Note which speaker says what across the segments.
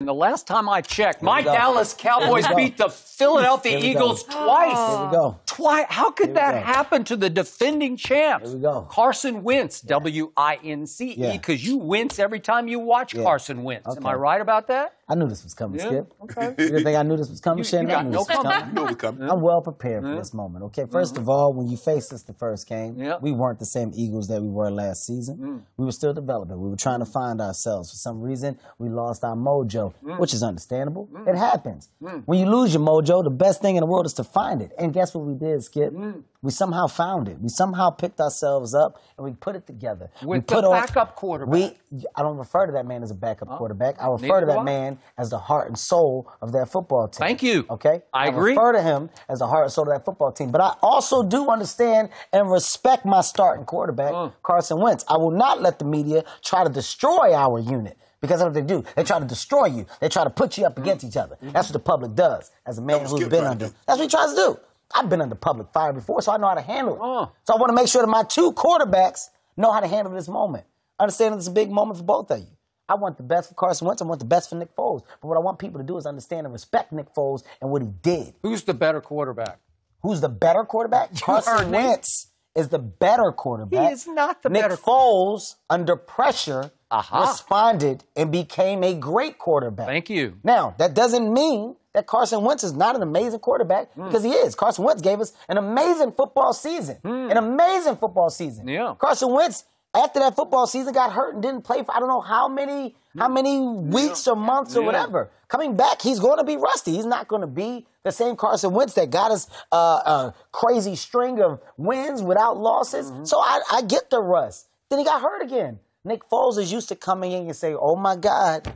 Speaker 1: And the last time I checked, my Dallas Cowboys beat the Philadelphia Eagles twice. we go. Why? How could that go. happen to the defending champs? Here we go. Carson Wentz, yeah. W I N C E, because yeah. you wince every time you watch yeah. Carson Wentz. Okay. Am I right about that?
Speaker 2: I knew this was coming, Skip. Okay. you think I knew this was coming, you, Shannon? You I knew no this was coming. Know coming. I'm well prepared for mm-hmm. this moment, okay? 1st mm-hmm. of all, when you faced us the first game, we weren't the same Eagles that we were last season. Mm. We were still developing. We were trying to find ourselves. For some reason, we lost our mojo, mm. which is understandable. Mm. It happens. Mm. When you lose your mojo, the best thing in the world is to find it. And guess what we did? is, Skip. Mm. We somehow found it. We somehow picked ourselves up and we put it together. With we put the backup on,
Speaker 1: quarterback. We,
Speaker 2: I don't refer to that man as a backup oh, quarterback. I refer to that man as the heart and soul of that football team. Thank you. Okay? I, I agree. refer to him as the heart and soul of that football team. But I also do understand and respect my starting quarterback, oh. Carson Wentz. I will not let the media try to destroy our unit. Because that's what they do. They try to destroy you. They try to put you up mm. against each other. Mm-hmm. That's what the public does as a man who's been under. That's what he tries to do. I've been under public fire before, so I know how to handle it. Oh. So I want to make sure that my two quarterbacks know how to handle this moment. Understand it's a big moment for both of you. I want the best for Carson Wentz. I want the best for Nick Foles. But what I want people to do is understand and respect Nick Foles and what he did. Who's the better quarterback? Who's the better quarterback? Carson Wentz is the better quarterback. He is
Speaker 1: not the Nick better. Nick
Speaker 2: Foles, under pressure, Aha. responded and became a great quarterback. Thank you. Now, that doesn't mean that Carson Wentz is not an amazing quarterback mm. because he is. Carson Wentz gave us an amazing football season. Mm. An amazing football season. Yeah. Carson Wentz after that football season got hurt and didn't play for I don't know how many how hmm. many weeks yeah. or months or whatever. Coming back, he's going to be rusty. He's not going to be the same Carson Wentz that got us uh, a crazy string of wins without losses. Mm-hmm. So I, I get the rust. Then he got hurt again. Nick Foles is used to coming in and say, "Oh my God,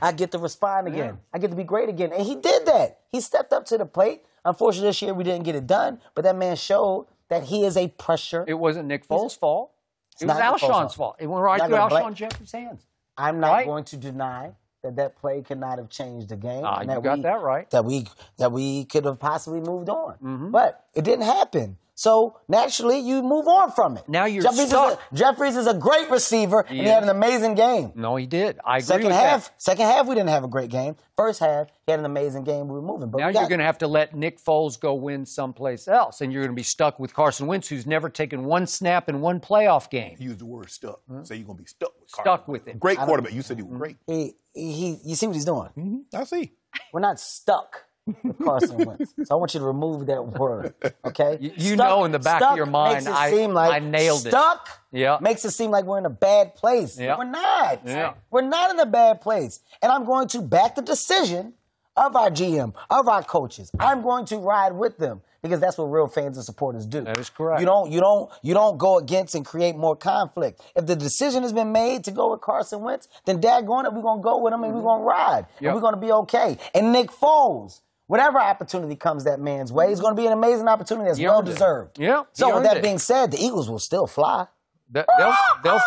Speaker 2: I get to respond again. Yeah. I get to be great again," and he did that. He stepped up to the plate. Unfortunately, this year we didn't get it done, but that man showed that he is a pressure. It wasn't Nick Foles' fault.
Speaker 1: it was Alshon's
Speaker 2: fault. It went right through Alshon Jeffery's
Speaker 1: Jeffrey's hands.
Speaker 2: I'm not right? going to deny that that play cannot have changed the game. Ah, you that got we, that right. That we that we could have possibly moved on, mm-hmm. but it didn't happen. So naturally, you move on from it. Now you're Jeffries stuck. Is a, Jeffries is a great receiver, and he had an amazing game.
Speaker 1: No, he did. I agree second half, that.
Speaker 2: Second half, we didn't have a great game. First half, he had an amazing game. We were moving. But now you're going
Speaker 1: to have to let Nick Foles go win someplace else, and you're going to be stuck with Carson Wentz, who's never taken one snap in one playoff game. Use the word
Speaker 3: stuck. mm So you're going to be stuck with Carson. Stuck with him. Great quarterback. You said he was hmm? great. He,
Speaker 1: he, you see what he's
Speaker 3: doing?
Speaker 2: Mm-hmm. I see. We're not stuck with Carson Wentz. So I want you to remove that word. Okay. You, you know, in the back of your mind, I, like I nailed stuck it. Stuck. Yeah. Makes it seem like we're in a bad place. Yeah. We're not. Yeah. We're not in a bad place. And I'm going to back the decision of our GM, of our coaches. I'm going to ride with them because that's what real fans and supporters do. That is correct. You don't you don't you don't go against and create more conflict. If the decision has been made to go with Carson Wentz, then daggone it, we're gonna go with him and mm-hmm. we're gonna ride. Yep. And we're gonna be okay. And Nick Foles, whatever opportunity comes that man's way is going to be an amazing opportunity that's well deserved. Yeah. So with that it. being said, the Eagles will still fly.
Speaker 1: That, they'll,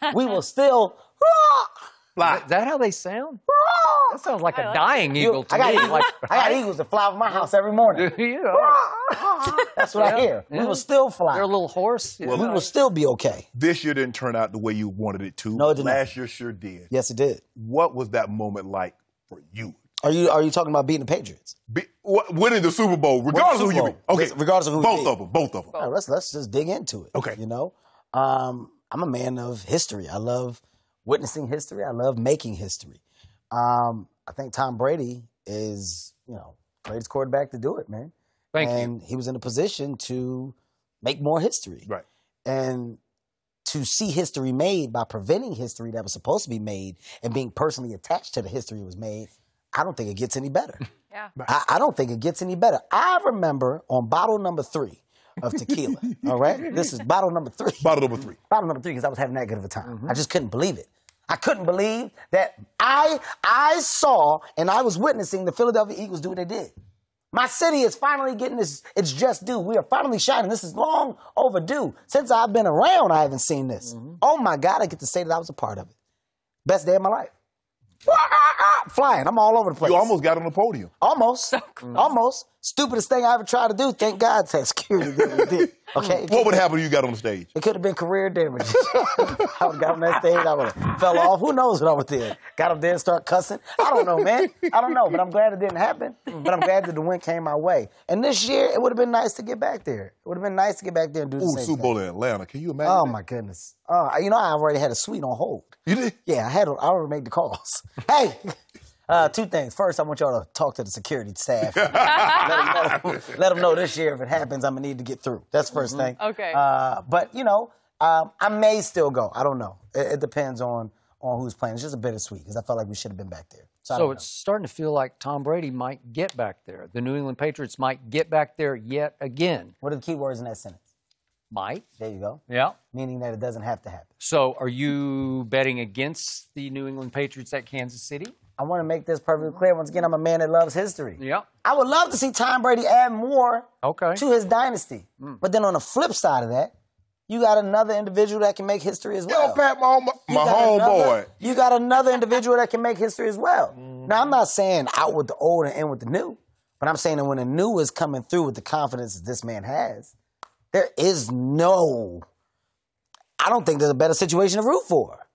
Speaker 2: they'll, we will still fly. Is that how they sound? That sounds
Speaker 3: like I a like dying that. eagle to I got, me. Like,
Speaker 2: I got eagles that fly over my house every morning.
Speaker 1: That's what yeah. I hear. Yeah. We will still fly. They're a little horse.
Speaker 3: Well, we will still be okay. This year didn't turn out the way you wanted it to. No, it didn't. Last year sure did. Yes, it did. What was that moment like for you? Are you are you talking about beating the Patriots? Be, what, winning the Super Bowl, regardless Super of who you beat. Okay, regardless of who. Both of them.
Speaker 2: Both of them. Right, let's let's just dig into it. Okay, you know, um, I'm a man of history. I love witnessing history. I love making history. Um, I think Tom Brady is you know greatest quarterback to do it, man. Thank and you. he was in a position to make more history. Right. And to see history made by preventing history that was supposed to be made and being personally attached to the history that was made I don't think it gets any better. Yeah. I, I don't think it gets any better. I remember on bottle number three of tequila, all right? This is bottle number three. Bottle number three. Bottle number three because I was having that good of a time. Mm-hmm. I just couldn't believe it. I couldn't believe that I I saw and I was witnessing the Philadelphia Eagles do what they did. My city is finally getting this. its just due. We are finally shining. This is long overdue. Since I've been around, I haven't seen this. Mm-hmm. Oh my God, I get to say that I was a part of it. Best day of my life flying. I'm all over the place. You almost got on the podium. Almost. So almost. Stupidest thing I ever tried to do. Thank God that's security did. Okay. What would happen if you got on the stage? It could have been career damage. I would have got on that stage. I would have fell off. Who knows what I would did? Got up there and start cussing. I don't know, man. I don't know. But I'm glad it didn't happen. But I'm glad that the win came my way. And this year, it would have been nice to get back there. It would have been nice to get back there and do the Ooh, same Super Bowl in
Speaker 3: Atlanta. Can you imagine? Oh that? my goodness.
Speaker 2: Uh, you know, I already had a suite on hold. You did? Yeah, I had. I already made the calls. hey. Uh, two things. First, I want y'all to talk to the security staff. let, them know, let, them know, this year if it happens, I'm gonna need to get through. That's 1st mm-hmm. thing. Okay. Uh, but you know, um, I may still go. I don't know. It, it, depends on on who's playing. It's just a bittersweet because I felt like we should have been back there. So, so it's
Speaker 1: starting to feel like Tom Brady might get back there. The New England Patriots might get back there yet again. What are the key words in that sentence? Might. There you go. Yeah. Meaning that it doesn't have to happen. So are you betting against the New England Patriots at Kansas City? I want to make this perfectly
Speaker 2: clear. Once again, I'm a man that loves history. Yeah. I would love to see Tom Brady add more
Speaker 1: okay. to his
Speaker 2: dynasty. Mm. But then on the flip side of that, you got another individual that can make history as well.
Speaker 3: Yo, Pat, my, my homeboy.
Speaker 2: You got another individual that can make history as well. Mm. Now, I'm not saying out with the old and in with the new, but I'm saying that when the new is coming through with the confidence that this man has, there is no, I don't think there's a better situation to root for.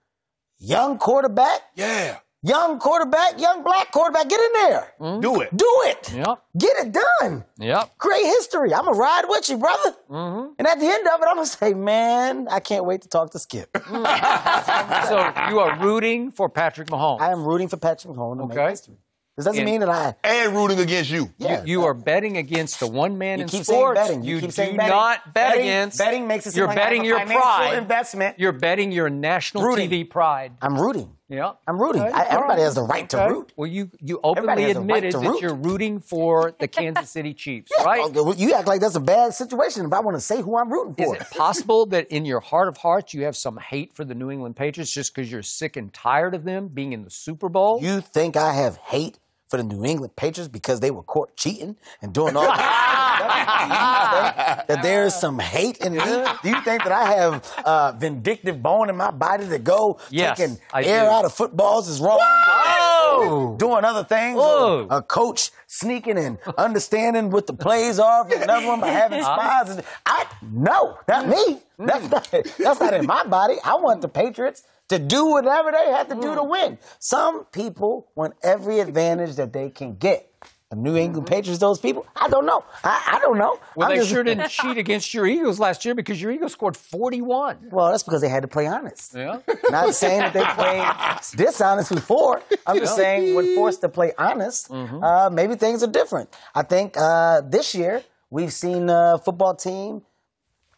Speaker 2: Young quarterback. Yeah. Young quarterback, young black quarterback, get in there. Mm. Do it. Do it. Yep. Get it done. Yep. Great history. I'm going to ride with you, brother. Mm-hmm. And at the end of it, I'm going to say, man, I can't wait to talk to Skip.
Speaker 1: so you are rooting for Patrick Mahomes. I am rooting for Patrick Mahomes okay. This doesn't and, mean that I and rooting against you. Yeah, you, no. are betting against the one man you in keep sports. betting. You, you keep do saying betting. not bet betting, against. Betting makes it seem you're like betting your pride. Investment. You're betting your national rooting. TV pride. I'm rooting. Yeah, I'm rooting. Right. I, everybody has the right okay. to root. Well, you you openly admitted right that you're rooting for the Kansas City Chiefs, yeah. right? You act like that's a
Speaker 2: bad situation. If I want to say who I'm rooting for, is
Speaker 1: it possible that in your heart of hearts you have some hate for the New England Patriots just because you're sick and tired of them being in the Super Bowl? You think I have hate for the New England Patriots because they were caught cheating and doing all that?
Speaker 2: that there is some hate in me? Do you think that I have uh, vindictive bone in my body to go yes, taking I air do. out of footballs is wrong? Doing other things, a coach sneaking and understanding what the plays are for another one by having uh, spies. I no, not me. Mm, that's mm. not, that's not in my body. I want the Patriots to do whatever they have to do to mm. win. Some people want every advantage that they can get. The New England mm-hmm. Patriots, those people? I don't know. I, I don't know. Well, I'm they just... sure didn't
Speaker 1: cheat against your Eagles last year because your Eagles scored 41. Well, that's because they had to play honest. Yeah. Not saying that they played
Speaker 2: dishonest before. I'm just saying when forced to play honest, mm-hmm. uh, maybe things are different. I think uh, this year we've seen a football team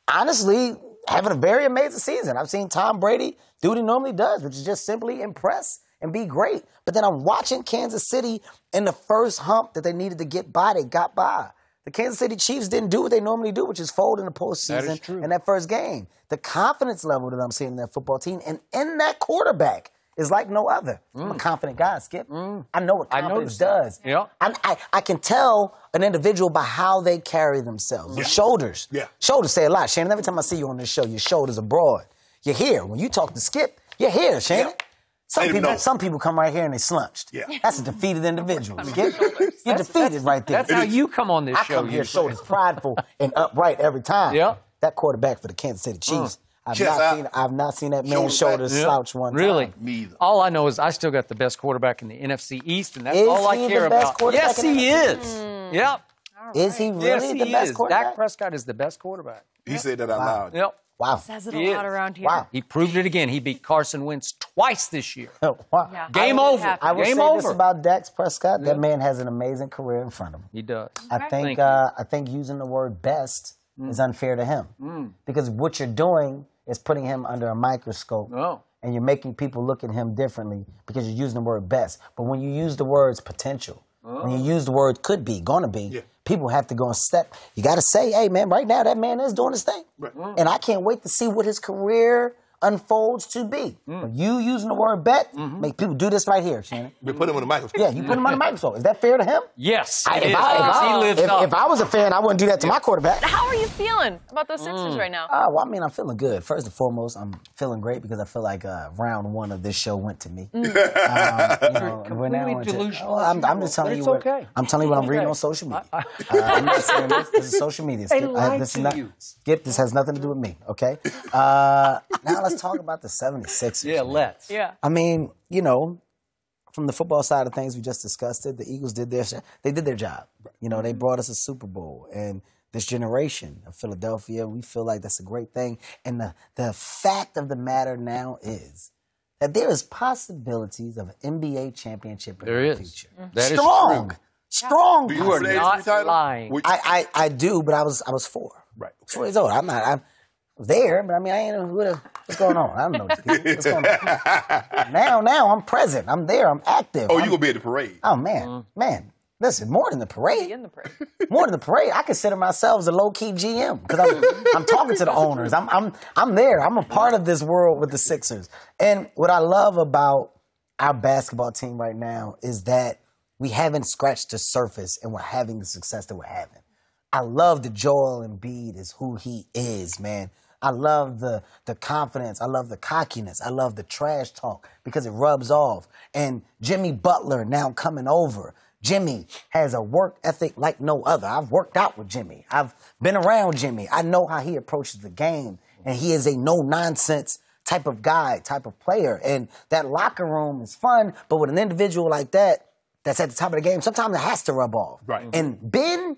Speaker 2: honestly having a very amazing season. I've seen Tom Brady do what he normally does, which is just simply impress and be great. But then I'm watching Kansas City in the first hump that they needed to get by, they got by. The Kansas City Chiefs didn't do what they normally do, which is fold in the postseason that in that first game. The confidence level that I'm seeing in that football team and in that quarterback is like no other. Mm. I'm a mm. confident guy, Skip. Mm. I know what confidence does. Yeah. I, I, I, can tell an individual by how they carry themselves. Yeah. Your shoulders. Yeah. Shoulders say a lot. Shannon, every time I see you on this show, your shoulders are broad. You're here. When you talk to Skip, you're here, Shannon. Yeah.
Speaker 1: Some people, some
Speaker 2: people come right here and they slunched. Yeah. That's a defeated individual. You're, you're defeated right there. That's how you
Speaker 1: come on this I show. I come here shoulders prideful and
Speaker 2: upright every time. Yeah. That quarterback for the Kansas City mm. Chiefs. Mm. I've, not seen, I've not seen that man's shoulders yeah. slouch one time.
Speaker 1: Really? Me either. All I know is I still got the best quarterback in the NFC East, and that's is all I care about. Yes, he is. Mm. Yep. Right. Is he really yes, the he best is. quarterback? Dak Prescott is the best quarterback. He yep. said that out loud. Yep. Wow. Says it he a is. lot around here. Wow. He proved it again. He beat Carson Wentz twice this year. wow. Yeah. Game I over. Happy. I will Game say over. this about Dax
Speaker 2: Prescott. That man has an amazing career in front of him. He does. I think uh, I think using the word best mm. is unfair to him. Mm. Because what you're doing is putting him under a microscope. Oh. And you're making people look at him differently because you're using the word best. But when you use the words potential, oh. when you use the word could be, gonna be, yeah people have to go and step. You got to say, hey, man, right now that man is doing his thing. Right. And I can't wait to see what his career unfolds to be. Mm. You using the word bet mm-hmm. make people do this right here, Shannon.
Speaker 3: We put him on the microphone. Yeah, you put him on
Speaker 2: the microphone. Is that fair to him?
Speaker 1: Yes. I, if, I, if, I, if, if, I, was a fan, I wouldn't do that to yeah. my quarterback. How are you feeling about those Sixers mm. right now? Uh, well,
Speaker 2: I mean, I'm feeling good. First and foremost, I'm feeling great because I feel like uh, round one of this show went to me. Mm. Um, you know, are I'm, I'm, just telling you what okay. I'm telling you what I'm reading on social media. I,
Speaker 1: I, uh, I'm not saying this. This is
Speaker 2: social media. Skip. I, this is not, you. Skip. This has nothing to do with me. Okay. Uh, now let's talk about the 76ers. Yeah, man. let's. Yeah. I mean, you know, from the football side of things, we just discussed it. The Eagles did their they did their job. You know, they mm-hmm. brought us a Super Bowl, and this generation of Philadelphia, we feel like that's a great thing. And the the fact of the matter now is that there is possibilities of an NBA championship in there the is. future. Mm-hmm. strong, is strong. you are not lying. I, I I do, but I was I was four. Right. Okay. Four years old. I'm not. I'm there, but I mean, I ain't who to What's going on? I don't know
Speaker 3: What's going on?
Speaker 2: now, now I'm present. I'm there. I'm active. Oh, you gonna
Speaker 3: be at the parade?
Speaker 2: Oh man, mm. man. Listen, more than the parade. In the parade. More than the parade. I consider myself as a low key GM because I'm, I'm talking to the owners. I'm, I'm, I'm there. I'm a part of this world with the Sixers. And what I love about our basketball team right now is that we haven't scratched the surface and we're having the success that we're having. I love that Joel Embiid is who he is, man. I love the the confidence. I love the cockiness. I love the trash talk because it rubs off. And Jimmy Butler now coming over. Jimmy has a work ethic like no other. I've worked out with Jimmy. I've been around Jimmy. I know how he approaches the game, and he is a no nonsense type of guy, type of player. And that locker room is fun, but with an individual like that, that's at the top of the game, sometimes it has to rub off. Right. And Ben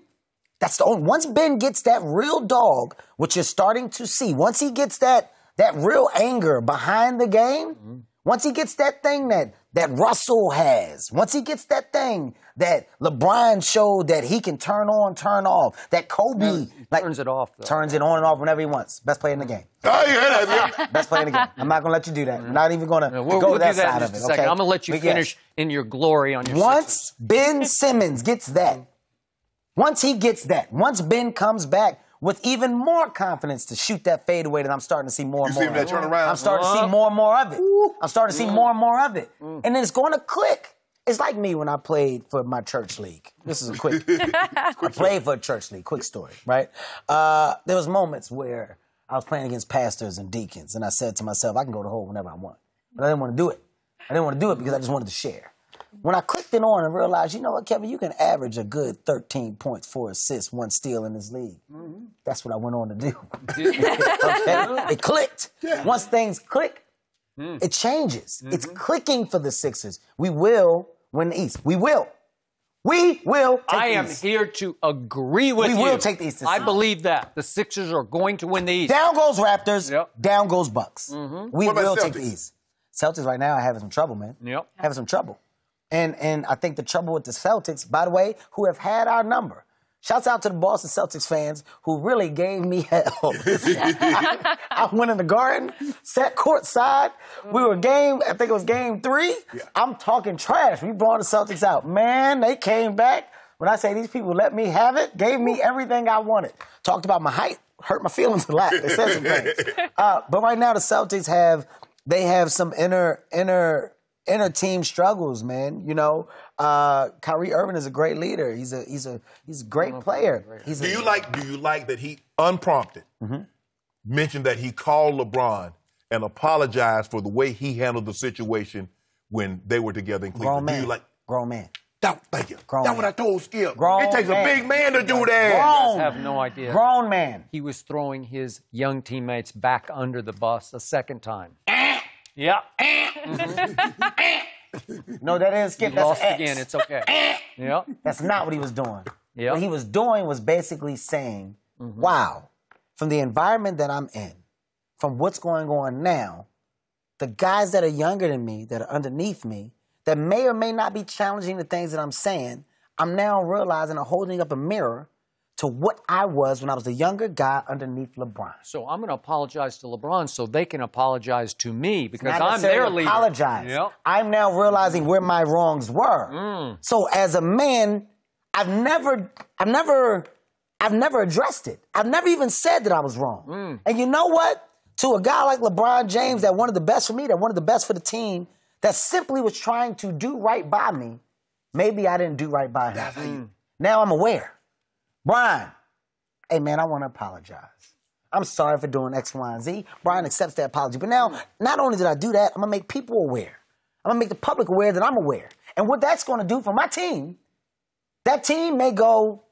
Speaker 2: that's the only once Ben gets that real dog, which you're starting to see, once he gets that that real anger behind the game, mm-hmm. once he gets that thing that that Russell has, once he gets that thing that LeBron showed that he can turn on, turn off, that Kobe like, turns it off, though. turns it on and off whenever he wants. Best player in the game. Oh, Best play in the game. I'm not gonna let you do that. I'm mm-hmm. not even gonna we'll, go we'll that, that side of it. Okay? I'm gonna let you but finish yes.
Speaker 1: in your glory on your. Once
Speaker 2: Ben Simmons gets that. Once he gets that, once Ben comes back with even more confidence to shoot that fadeaway that I'm starting to see more and you more. See that turn around. I'm starting to see more and more of it. Ooh. I'm starting to see mm. more and more of it. Mm. And then it's going to click. It's like me when I played for my church league. This is a quick. I played for a church league. Quick story, right? Uh, there was moments where I was playing against pastors and deacons, and I said to myself, I can go to hole whenever I want, but I didn't want to do it. I didn't want to do it because I just wanted to share when I clicked it on and realized, you know what, Kevin, you can average a good 13 points, four assists, one steal in this league. Mm-hmm. That's what I went on to do. okay? It clicked. Yeah. Once things click, mm. it changes. Mm-hmm. It's clicking for the Sixers. We will win the East. We will.
Speaker 1: We will. I am here to agree with we you. We will take the East. I believe that the Sixers are going to win the East. Down goes Raptors. Yep. Down goes Bucks. Mm-hmm. We will Celtics? take the
Speaker 2: East. Celtics right now are having some trouble, man. Yep. Having some trouble. And and I think the trouble with the Celtics, by the way, who have had our number. Shouts out to the Boston Celtics fans who really gave me hell. I, went in the garden, sat courtside. We were game, I think it was game three. Yeah. I'm talking trash. We brought the Celtics out. Man, they came back. When I say these people let me have it, gave me everything I wanted. Talked about my height, hurt my feelings a lot. They said some things. Uh, but right now the Celtics have they have some inner inner inner team struggles, man. You know, uh, Kyrie Irving is a great leader. He's a he's a he's a great player. He's do you
Speaker 3: like do you like that he unprompted mm-hmm. mentioned that he called LeBron and apologized for the way he handled the situation when they were together in Cleveland? Grown man. Do you like grown man? That, thank you. Grown That's man. what I told Skip. Grown it takes man. a big man to do that. Grown. have no idea. Grown
Speaker 1: man. He was throwing his young teammates back under the bus a second time. And yeah. Mm-hmm. no, that is skip. That's lost X. again. It's okay. yeah. That's not what he was doing. Yeah. What
Speaker 2: he was doing was basically saying, mm-hmm. "Wow, from the environment that I'm in, from what's going on now, the guys that are younger than me, that are underneath me, that may or may not be challenging the things that I'm saying, I'm now realizing I'm holding up a mirror to what I was when I was a younger guy underneath LeBron.
Speaker 1: So I'm going to apologize to LeBron so they can apologize to me
Speaker 3: because I'm their leader. Apologize. Yep.
Speaker 2: I'm now realizing where my wrongs were. Mm. So as a man, I've never, I've never, I've never addressed it. I've never even said that I was wrong. Mm. And you know what? To a guy like LeBron James, that wanted the best for me, that wanted the best for the team, that simply was trying to do right by me, maybe I didn't do right by him. Now I'm aware. Brian, hey man, I want to apologize. I'm sorry for doing X, Y, and Z. Brian accepts that apology. But now, not only did I do that, I'm gonna make people aware. I'm gonna make the public aware that I'm aware. And what that's gonna do for my team, that team may go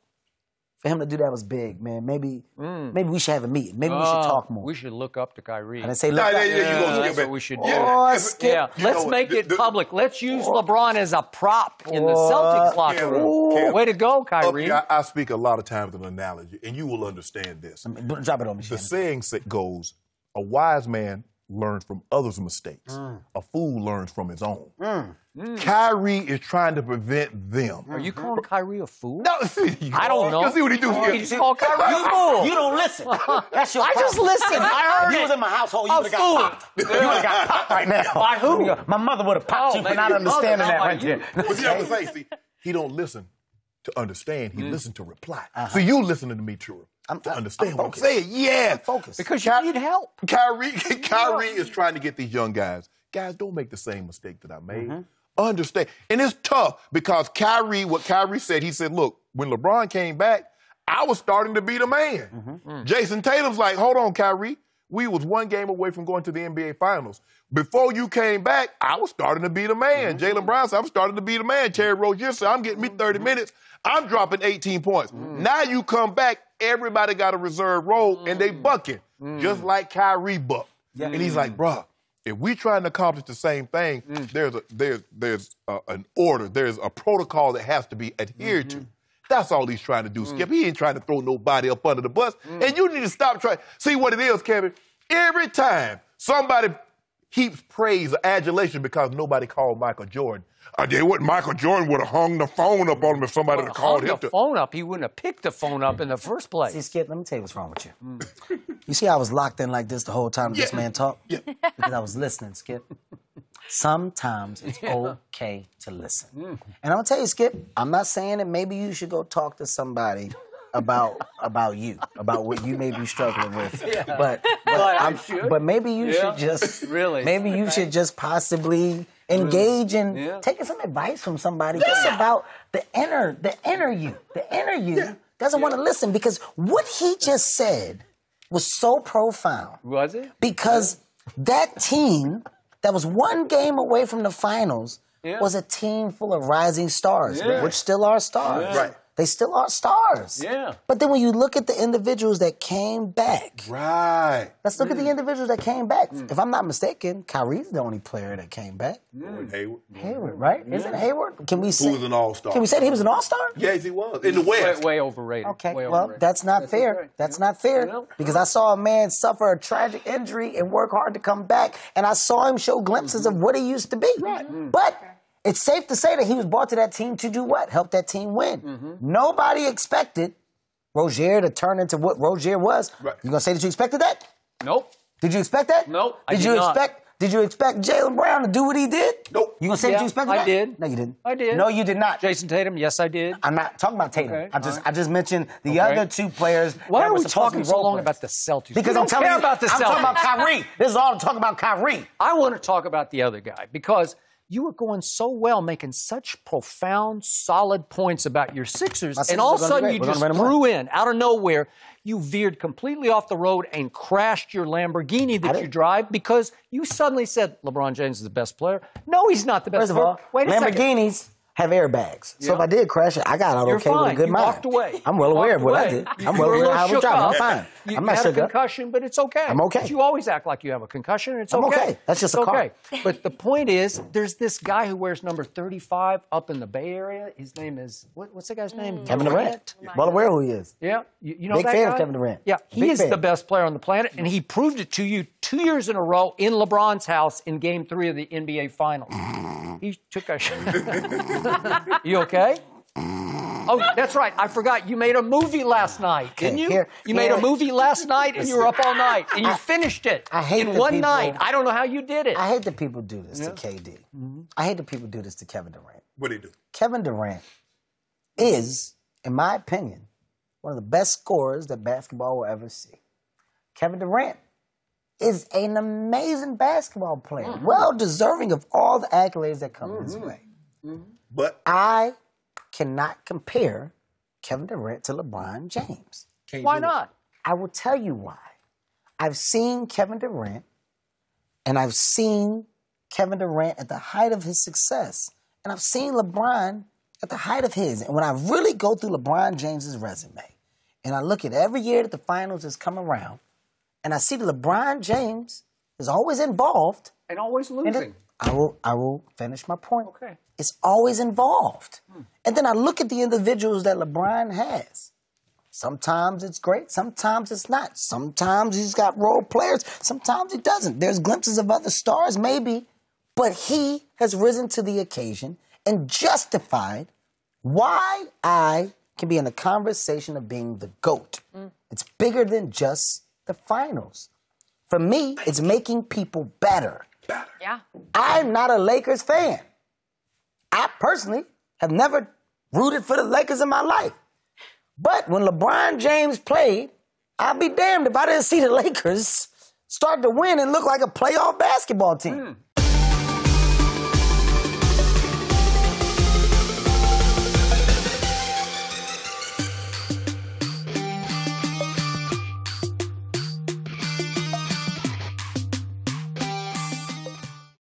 Speaker 2: for him to do that was big, man. Maybe mm. maybe we should have a meeting. Maybe uh, we should oh, talk
Speaker 1: more. We should look up to Kyrie. I say look Yeah, yeah, that's what we should do. Skip. Oh, yeah. Let's know, make the, it the, public. Let's use oh. LeBron as a prop in the Celtics locker room.
Speaker 3: Way to go, Kyrie. Up, I, I, speak a lot of times with an analogy, and you will understand this. I mean, drop it on me. The Shannon. saying goes, a wise man learns from others' mistakes. Mm. A fool learns from his own. Mm. Mm. Kyrie is trying to prevent them. Mm-hmm. Are you calling Kyrie a fool? No, see, I don't know. You see what he do here. He just called Kyrie a fool. You
Speaker 1: don't listen. That's your. I problem. just listened. I heard you was in my household. You would have got popped. You would have got popped
Speaker 2: right now. By who?
Speaker 3: My mother would have popped oh, you for not understanding that right there. What you ever say? See, he don't listen to understand. He mm. listen to reply. Uh-huh. So you listening to me true. I'm, to understand I'm what I'm saying. Yeah. focus. Because you Ky- need help. Kyrie, Kyrie is trying to get these young guys. Guys, don't make the same mistake that I made. Mm-hmm. Understand. And it's tough because Kyrie, what Kyrie said, he said, look, when LeBron came back, I was starting to be the man. Mm-hmm. Mm. Jason Tatum's like, hold on, Kyrie. We was one game away from going to the NBA Finals. Before you came back, I was starting to be the man. Mm-hmm. Jalen Brown said, I'm starting to be the man. Terry Rozier said, I'm getting me mm-hmm. 30 minutes. I'm dropping 18 points. Mm-hmm. Now you come back, everybody got a reserve role, mm-hmm. and they mm. bucking, mm. just like Kyrie bucked. Yeah. And he's like, mm. bruh, if we try and accomplish the same thing, there's, a, there's, there's a, an order, there's a protocol that has to be adhered to. Mm-hmm. That's all he's trying to do, Skip. Mm. He ain't trying to throw nobody up under the bus. Mm. And you need to stop trying. See what it is, Kevin. Every time somebody heaps praise or adulation because nobody called Michael Jordan. I uh, wouldn't. what, Michael Jordan would have hung the phone up on him if somebody had called hung him.
Speaker 1: the to... phone up. He wouldn't have picked the phone up in the first place. See, Skip, let me tell you what's wrong with you. Mm.
Speaker 2: you see, I was locked in like this the whole time yeah. this man talked? Yeah. Because
Speaker 1: I was listening,
Speaker 2: Skip. Sometimes it's yeah. okay to listen. Mm. And I'm gonna tell you, Skip, I'm not saying that maybe you should go talk to somebody about about you, about what you may be struggling with. Yeah. But but, well, but, maybe you yeah. should just
Speaker 1: really maybe you
Speaker 2: right. should just possibly engage and yeah. taking some advice from somebody just about the inner the inner you, the inner you doesn't want to listen because what he just said was so profound. Was it? Because that team that was one game away from the finals yeah. was a team full of rising stars, yeah. which still are stars. Yeah. Right they still are stars. Yeah. But then when you look at the individuals that came back. Right. Let's look mm. at the individuals that came back. Mm. If I'm not mistaken, Kyrie's the only player that came back. Mm. Hayward. Hayward, right? Yeah. Isn't Hayward? Can we say Who was an all-star? Can we say he was an all-star? Yes, he was. In the West. Way, way
Speaker 3: overrated. Okay.
Speaker 2: Way well, overrated. that's not that's fair. Okay. That's not fair. Because I saw a man suffer a tragic injury and work hard to come back. And I saw him show glimpses -hmm. of mm-hmm. what he used to be. Right. But mm it's safe to say that he was brought to that team to do what? Help that team win. Mm-hmm. Nobody expected Rozier to turn into what Rozier was. Right. You gonna say that you expected that? Nope. Did you expect that? Nope. Did, you expect? Did you expect Jalen Brown to do what he did? Nope. You gonna say yeah, that you expected I that? I did. No, you didn't. I did. No, you did not. Jason Tatum. Yes, I did. I'm not talking about Tatum. Okay, I just right. I just mentioned the okay. other two players. Why are we talking so long players? about the
Speaker 1: Celtics? Because I'm telling you about the I'm Celtics. I'm talking about Kyrie. This is all to talk about Kyrie. I want to talk about the other guy because you were going so well, making such profound, solid points about your Sixers, and all of a sudden you just threw in out of nowhere. You veered completely off the road and crashed your Lamborghini that you drive because you suddenly said LeBron James is the best player. No, he's not the best. First player. all, Wait Lamborghinis
Speaker 2: have airbags. So if I did crash it, I got out You're okay fine. with a good you mind. Walked away. I'm well aware of what away. I did. I'm well aware of how I was I'm fine. You, I'm not shook a
Speaker 1: concussion, up. but it's okay. I'm okay. But you always act like you have a concussion. It's I'm okay. okay. That's just it's a car. Okay. But the point is, there's this guy who wears number 35 up in the Bay Area. His name is what, what's the guy's name? Mm. Kevin Durant. Oh well aware who he is. Yeah, you, you know Big that fan guy? of Kevin Durant. Yeah, he Big is fan. the best player on the planet, and he proved it to you two years in a row in LeBron's house in Game Three of the NBA Finals. he took a shot. you okay? Oh, that's right. I forgot. You made a movie last night, didn't you? Here, you here. made a movie last night, and you were up all night, and you I, finished it I hate in one people, night. I don't know how you did it. I hate
Speaker 2: that people do this yeah. to KD. Mm -hmm. I hate that people do this to Kevin Durant. What do you do? Kevin Durant is, in my opinion, one of the best scorers that basketball will ever see. Kevin Durant is an amazing basketball player, mm -hmm. well deserving of all the accolades that come mm -hmm. his mm-hmm. way. Mm-hmm. But I cannot compare Kevin Durant to LeBron James. not why not? I will tell you why. I've seen Kevin Durant, and I've seen Kevin Durant at the height of his success, and I've seen LeBron at the height of his. And when I really go through LeBron James's resume, and I look at every year that the finals has come around, and I see that LeBron James is always involved and always losing. And I will, I will finish my point. Okay. It's always involved. Hmm. And then I look at the individuals that LeBron has. Sometimes it's great, sometimes it's not. Sometimes he's got role players, sometimes he doesn't. There's glimpses of other stars, maybe, but he has risen to the occasion and justified why I can be in the conversation of being the GOAT. Mm. It's bigger than just the finals. For me, it's making people better better. Yeah. I'm not a Lakers fan. I personally have never rooted for the Lakers in my life. But when LeBron James played, I'd be damned if I didn't see the Lakers start to win and look like a playoff basketball team. Mm.